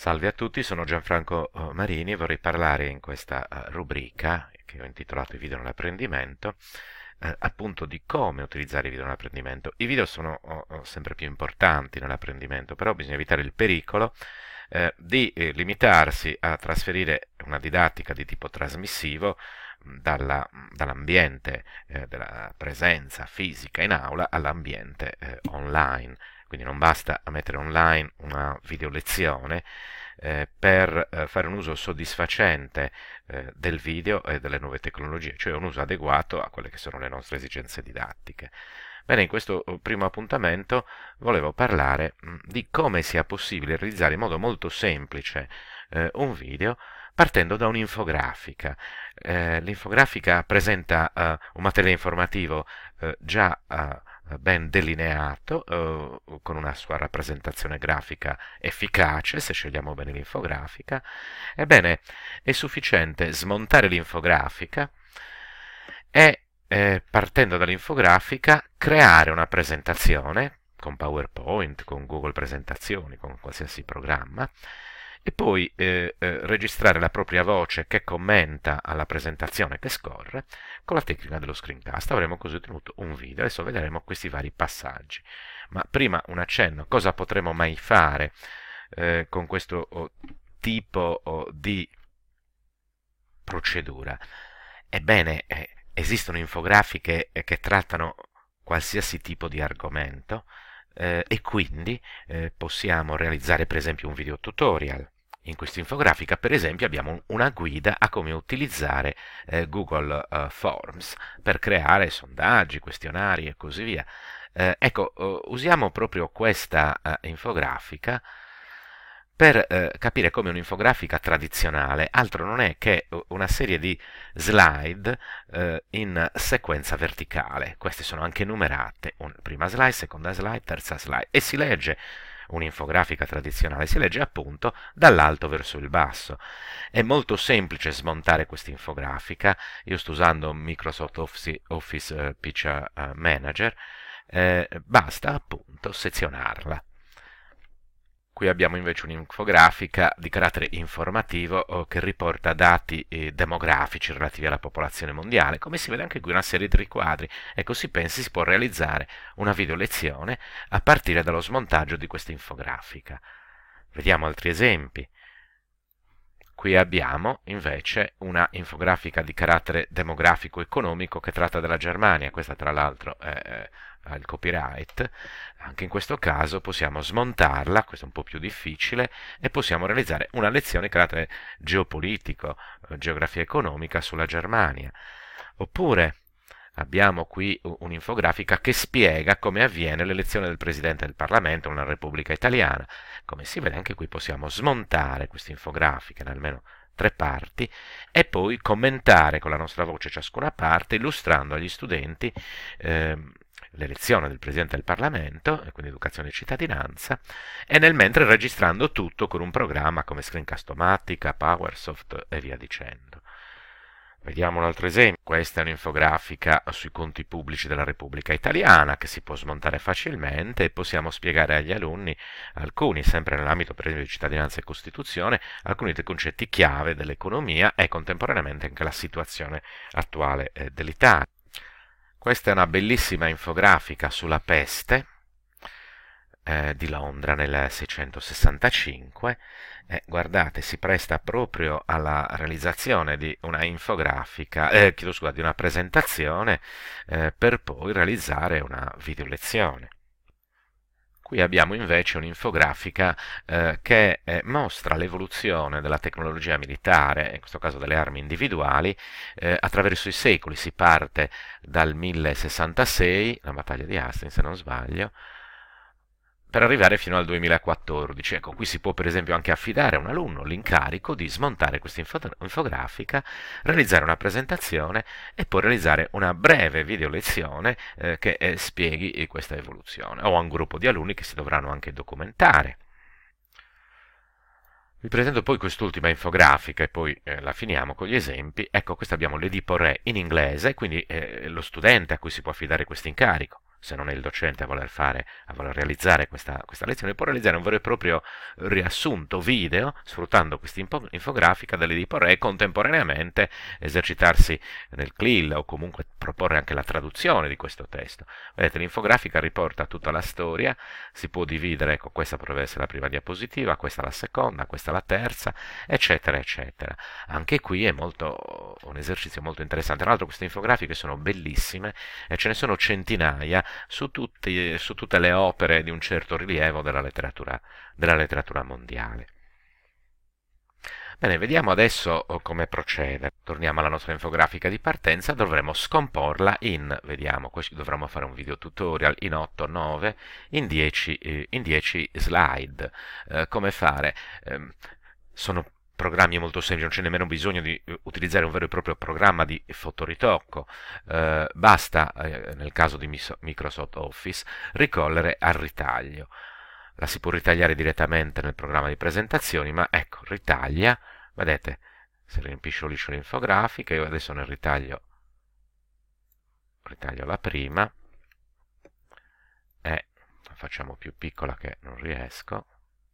Salve a tutti, sono Gianfranco eh, Marini e vorrei parlare in questa eh, rubrica che ho intitolato I video nell'apprendimento, eh, appunto di come utilizzare i video nell'apprendimento. I video sono oh, oh, sempre più importanti nell'apprendimento, però bisogna evitare il pericolo eh, di eh, limitarsi a trasferire una didattica di tipo trasmissivo mm, dalla, mm, dall'ambiente eh, della presenza fisica in aula all'ambiente online quindi non basta mettere online una video lezione eh, per eh, fare un uso soddisfacente eh, del video e delle nuove tecnologie, cioè un uso adeguato a quelle che sono le nostre esigenze didattiche. Bene, in questo eh, primo appuntamento volevo parlare mm, di come sia possibile realizzare in modo molto semplice eh, un video partendo da un'infografica. Eh, l'infografica presenta un materiale informativo già eh, ben delineato, eh, con una sua rappresentazione grafica efficace, se scegliamo bene l'infografica. Ebbene, è sufficiente smontare l'infografica e, eh, partendo dall'infografica, creare una presentazione con PowerPoint, con Google Presentazioni, con qualsiasi programma, e poi eh, eh, registrare la propria voce che commenta alla presentazione che scorre con la tecnica dello screencast. Avremo così ottenuto un video, adesso vedremo questi vari passaggi. Ma prima un accenno, cosa potremo mai fare eh, con questo oh, tipo oh, di procedura? Ebbene, eh, esistono infografiche eh, che trattano qualsiasi tipo di argomento, eh, e quindi eh, possiamo realizzare per esempio un video tutorial. In questa infografica per esempio abbiamo una guida a come utilizzare eh, Google eh, Forms per creare sondaggi, questionari e così via. Eh, ecco, eh, usiamo proprio questa infografica per eh, capire come un'infografica tradizionale altro non è che una serie di slide eh, in sequenza verticale. Queste sono anche numerate, un, prima slide, seconda slide, terza slide e si legge un'infografica tradizionale, si legge appunto dall'alto verso il basso. È molto semplice smontare questa infografica, io sto usando Microsoft Office, Office eh, Picture eh, Manager, eh, basta appunto sezionarla. Qui abbiamo invece un'infografica di carattere informativo eh, che riporta dati eh, demografici relativi alla popolazione mondiale. Come si vede anche qui una serie di riquadri e così pensi si può realizzare una video lezione a partire dallo smontaggio di questa infografica. Vediamo altri esempi. Qui abbiamo invece una infografica di carattere demografico-economico che tratta della Germania, questa tra l'altro è eh, il copyright, anche in questo caso possiamo smontarla, questo è un po' più difficile, e possiamo realizzare una lezione di carattere geopolitico, eh, geografia economica sulla Germania. Oppure abbiamo qui un'infografica che spiega come avviene l'elezione del Presidente del Parlamento nella Repubblica Italiana. Come si vede anche qui possiamo smontare questa infografica in almeno tre parti e poi commentare con la nostra voce ciascuna parte illustrando agli studenti eh, l'elezione del Presidente del Parlamento, e quindi educazione e cittadinanza, e nel mentre registrando tutto con un programma come Screencastomatica, Powersoft e via dicendo. Vediamo un altro esempio. Questa è un'infografica sui conti pubblici della Repubblica Italiana che si può smontare facilmente e possiamo spiegare agli alunni alcuni, sempre nell'ambito per esempio di cittadinanza e Costituzione, alcuni dei concetti chiave dell'economia e contemporaneamente anche la situazione attuale eh, dell'Italia. Questa è una bellissima infografica sulla peste eh, di Londra nel 665. Eh, guardate, si presta proprio alla realizzazione di una infografica, eh, chiedo scusa, di una presentazione eh, per poi realizzare una videolezione. Qui abbiamo invece un'infografica eh, che eh, mostra l'evoluzione della tecnologia militare, in questo caso delle armi individuali, eh, attraverso i secoli. Si parte dal 1066, la battaglia di Hastings se non sbaglio, per arrivare fino al 2014. Ecco, qui si può per esempio anche affidare a un alunno l'incarico di smontare questa infografica, realizzare una presentazione e poi realizzare una breve video lezione eh, che eh, spieghi eh, questa evoluzione, o a un gruppo di alunni che si dovranno anche documentare. Vi presento poi quest'ultima infografica e poi eh, la finiamo con gli esempi. Ecco, questa abbiamo l'Edipo Re in inglese, quindi eh, lo studente a cui si può affidare questo incarico se non è il docente a voler fare, a voler realizzare questa, questa lezione, può realizzare un vero e proprio riassunto video sfruttando questa infografica delle diporre e contemporaneamente esercitarsi nel CLIL o comunque proporre anche la traduzione di questo testo. Vedete, l'infografica riporta tutta la storia, si può dividere, ecco questa potrebbe essere la prima diapositiva, questa la seconda, questa la terza, eccetera, eccetera. Anche qui è molto, un esercizio molto interessante, tra l'altro queste infografiche sono bellissime e ce ne sono centinaia su, tutti, su tutte le opere di un certo rilievo della letteratura, della letteratura mondiale. Bene, vediamo adesso oh, come procedere. Torniamo alla nostra infografica di partenza, dovremo scomporla in, vediamo, dovremo fare un video tutorial in 8, 9, in 10, eh, in 10 slide. Eh, come fare? Eh, sono programmi molto semplici, non c'è nemmeno bisogno di eh, utilizzare un vero e proprio programma di fotoritocco, eh, basta eh, nel caso di Microsoft Office ricollere al ritaglio. La si può ritagliare direttamente nel programma di presentazioni, ma ecco, ritaglia, vedete, se riempisce liscio l'infografica, io adesso nel ritaglio ritaglio la prima e la facciamo più piccola che non riesco,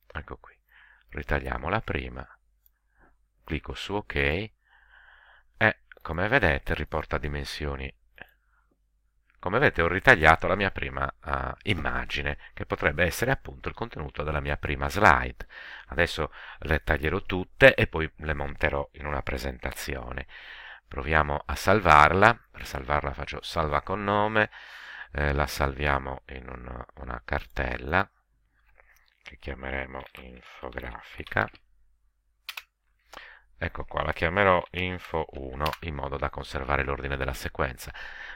ecco qui, ritagliamo la prima clicco su ok e come vedete riporta dimensioni come vedete ho ritagliato la mia prima uh, immagine, che potrebbe essere appunto il contenuto della mia prima slide. Adesso le taglierò tutte e poi le monterò in una presentazione. Proviamo a salvarla, per salvarla faccio salva con nome, eh, la salviamo in un, una cartella che chiameremo infografica. Ecco qua, la chiamerò info1 in modo da conservare l'ordine della sequenza.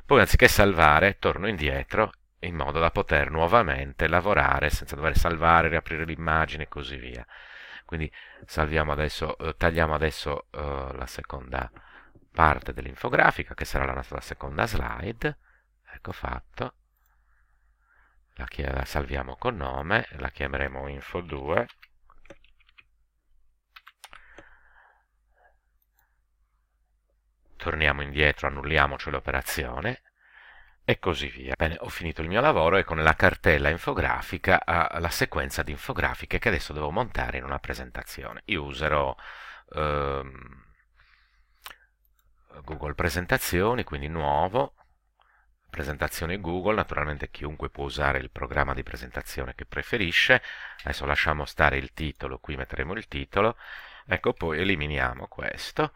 Poi anziché salvare, torno indietro in modo da poter nuovamente lavorare senza dover salvare, riaprire l'immagine e così via. Quindi adesso, eh, tagliamo adesso eh, la seconda parte dell'infografica che sarà la nostra seconda slide. Ecco fatto. La, la salviamo con nome, la chiameremo info2 torniamo indietro, annulliamoci l'operazione e così via. Bene, ho finito il mio lavoro e con la cartella infografica ha eh, la sequenza di infografiche che adesso devo montare in una presentazione. Io userò ehm, Google Presentazioni, quindi nuovo, presentazione Google, naturalmente chiunque può usare il programma di presentazione che preferisce, adesso lasciamo stare il titolo, qui metteremo il titolo, ecco poi eliminiamo questo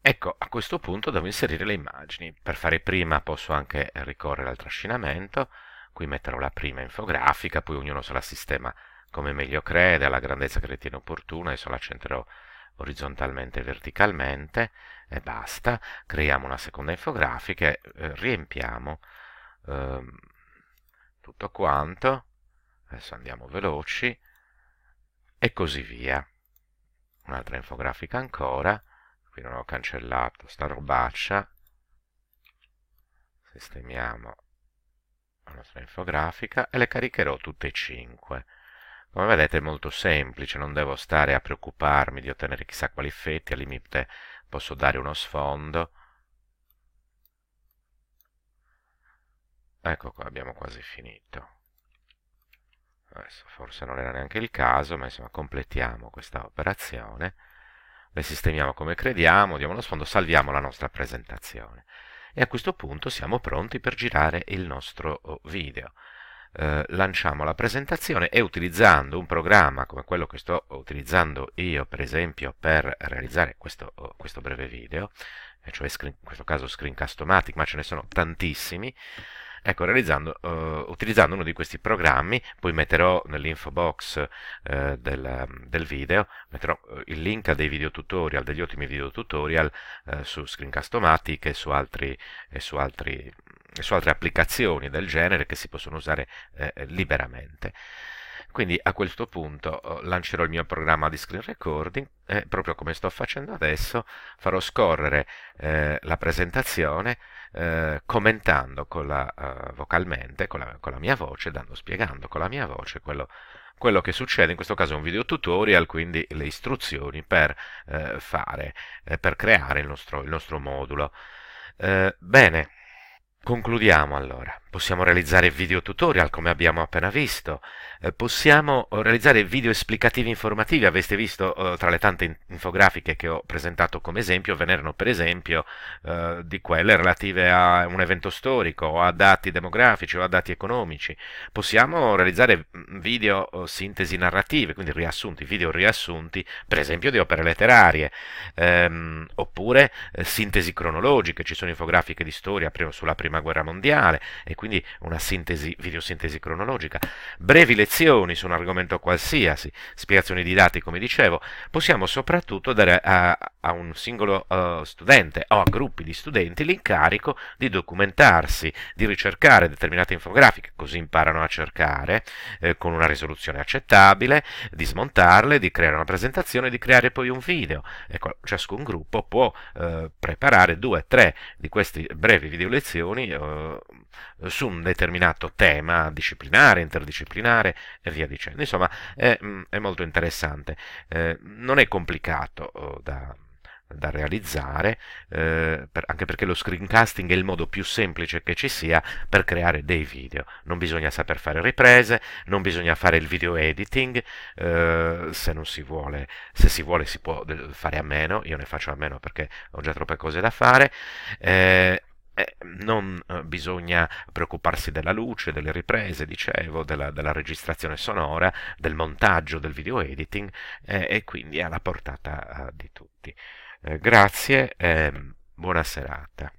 Ecco, a questo punto devo inserire le immagini. Per fare prima posso anche ricorrere al trascinamento, qui metterò la prima infografica, poi ognuno se la sistema come meglio crede, alla grandezza che ritiene opportuna, adesso la centrerò orizzontalmente e verticalmente e basta. Creiamo una seconda infografica e eh, riempiamo eh, tutto quanto. Adesso andiamo veloci e così via. Un'altra infografica ancora qui non ho cancellato sta robaccia sistemiamo la nostra infografica e le caricherò tutte e cinque come vedete è molto semplice non devo stare a preoccuparmi di ottenere chissà quali effetti al limite posso dare uno sfondo ecco qua abbiamo quasi finito adesso forse non era neanche il caso ma insomma completiamo questa operazione le sistemiamo come crediamo, diamo lo sfondo, salviamo la nostra presentazione. E a questo punto siamo pronti per girare il nostro oh, video. Eh, lanciamo la presentazione e utilizzando un programma come quello che sto utilizzando io per esempio per realizzare questo, oh, questo breve video, cioè screen, in questo caso Screencast-O-Matic, ma ce ne sono tantissimi, Ecco, eh, utilizzando uno di questi programmi, poi metterò nell'info box eh, del, del, video, metterò eh, il link a dei video tutorial, degli ottimi video tutorial eh, su Screencast-O-Matic e su altri, e su altri su altre applicazioni del genere che si possono usare eh, eh liberamente. Quindi a questo punto oh, lancerò il mio programma di screen recording e proprio come sto facendo adesso farò scorrere eh, la presentazione eh, commentando con la, eh, vocalmente, con la, con la, mia voce, dando, spiegando con la mia voce quello, quello che succede, in questo caso è un video tutorial, quindi le istruzioni per eh, fare, eh, per creare il nostro, il nostro modulo. Eh, bene, concludiamo allora. Possiamo realizzare video tutorial come abbiamo appena visto, eh, possiamo eh, realizzare video esplicativi informativi, avete visto eh, tra le tante infografiche che ho presentato come esempio, ve ne erano per esempio eh, di quelle relative a un evento storico o a dati demografici o a dati economici, possiamo realizzare mm, video eh, sintesi narrative, quindi riassunti, video riassunti per esempio di opere letterarie, ehm, oppure eh, sintesi cronologiche, ci sono infografiche di storia sulla prima guerra mondiale e quindi una sintesi, videosintesi cronologica, brevi lezioni su un argomento qualsiasi, spiegazioni di dati come dicevo, possiamo soprattutto dare a, a un singolo uh, studente o a gruppi di studenti l'incarico di documentarsi, di ricercare determinate infografiche, così imparano a cercare eh, con una risoluzione accettabile, di smontarle, di creare una presentazione, e di creare poi un video. Ecco, ciascun gruppo può eh, preparare due o tre di queste brevi video lezioni eh, su un determinato tema disciplinare, interdisciplinare e via dicendo. Insomma, è, mm, è molto interessante. Eh, non è complicato oh, da da realizzare, eh, per, anche perché lo screencasting è il modo più semplice che ci sia per creare dei video. Non bisogna saper fare riprese, non bisogna fare il video editing, eh, se non si vuole, se si vuole si può eh, fare a meno, io ne faccio a meno perché ho già troppe cose da fare. Eh, non eh, bisogna preoccuparsi della luce, delle riprese, dicevo, della, della registrazione sonora, del montaggio, del video editing eh, e quindi è alla portata eh, di tutti. Eh, grazie e ehm, buona serata.